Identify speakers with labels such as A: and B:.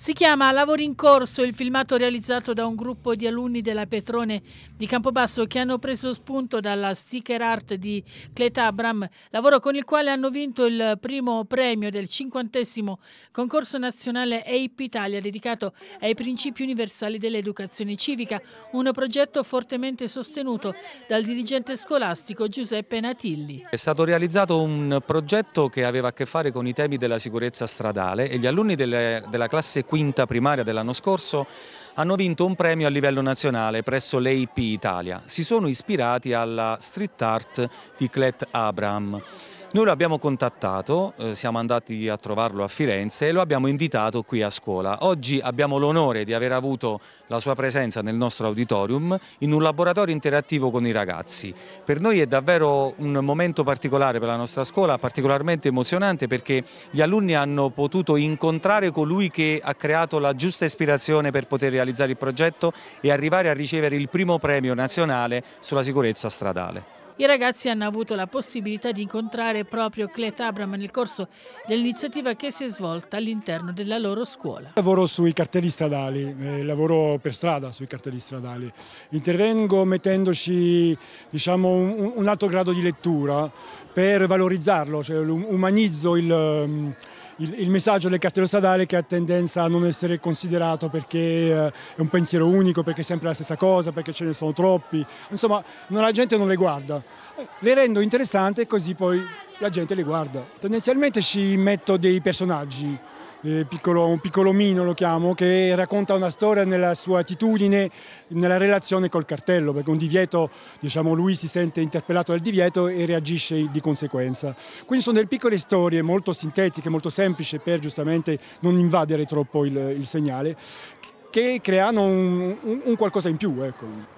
A: Si chiama Lavori in corso il filmato realizzato da un gruppo di alunni della Petrone di Campobasso che hanno preso spunto dalla sticker art di Cleta Abram, lavoro con il quale hanno vinto il primo premio del cinquantesimo concorso nazionale EIP Italia dedicato ai principi universali dell'educazione civica, un progetto fortemente sostenuto dal dirigente scolastico Giuseppe Natilli.
B: È stato realizzato un progetto che aveva a che fare con i temi della sicurezza stradale e gli alunni delle, della classe quinta primaria dell'anno scorso, hanno vinto un premio a livello nazionale presso l'EIP Italia. Si sono ispirati alla street art di Clet Abraham. Noi lo abbiamo contattato, eh, siamo andati a trovarlo a Firenze e lo abbiamo invitato qui a scuola. Oggi abbiamo l'onore di aver avuto la sua presenza nel nostro auditorium in un laboratorio interattivo con i ragazzi. Per noi è davvero un momento particolare per la nostra scuola, particolarmente emozionante perché gli alunni hanno potuto incontrare colui che ha creato la giusta ispirazione per poter realizzare il progetto e arrivare a ricevere il primo premio nazionale sulla sicurezza stradale
A: i ragazzi hanno avuto la possibilità di incontrare proprio Clet Abram nel corso dell'iniziativa che si è svolta all'interno della loro scuola.
C: Lavoro sui cartelli stradali, eh, lavoro per strada sui cartelli stradali. Intervengo mettendoci diciamo, un, alto grado di lettura per valorizzarlo, cioè, umanizzo il ehm, il, il, messaggio del cartello stradale che ha tendenza a non essere considerato perché eh, è un pensiero unico, perché è sempre la stessa cosa, perché ce ne sono troppi, insomma non, la gente non le guarda. Le rendo interessanti e così poi la gente le guarda. Tendenzialmente ci metto dei personaggi, eh, piccolo, un piccolo Mino lo chiamo, che racconta una storia nella sua attitudine, nella relazione col cartello, perché un divieto, diciamo, lui si sente interpellato dal divieto e reagisce di conseguenza. Quindi sono delle piccole storie molto sintetiche, molto semplici per giustamente non invadere troppo il, il segnale, che creano un, un, un qualcosa in più. Ecco.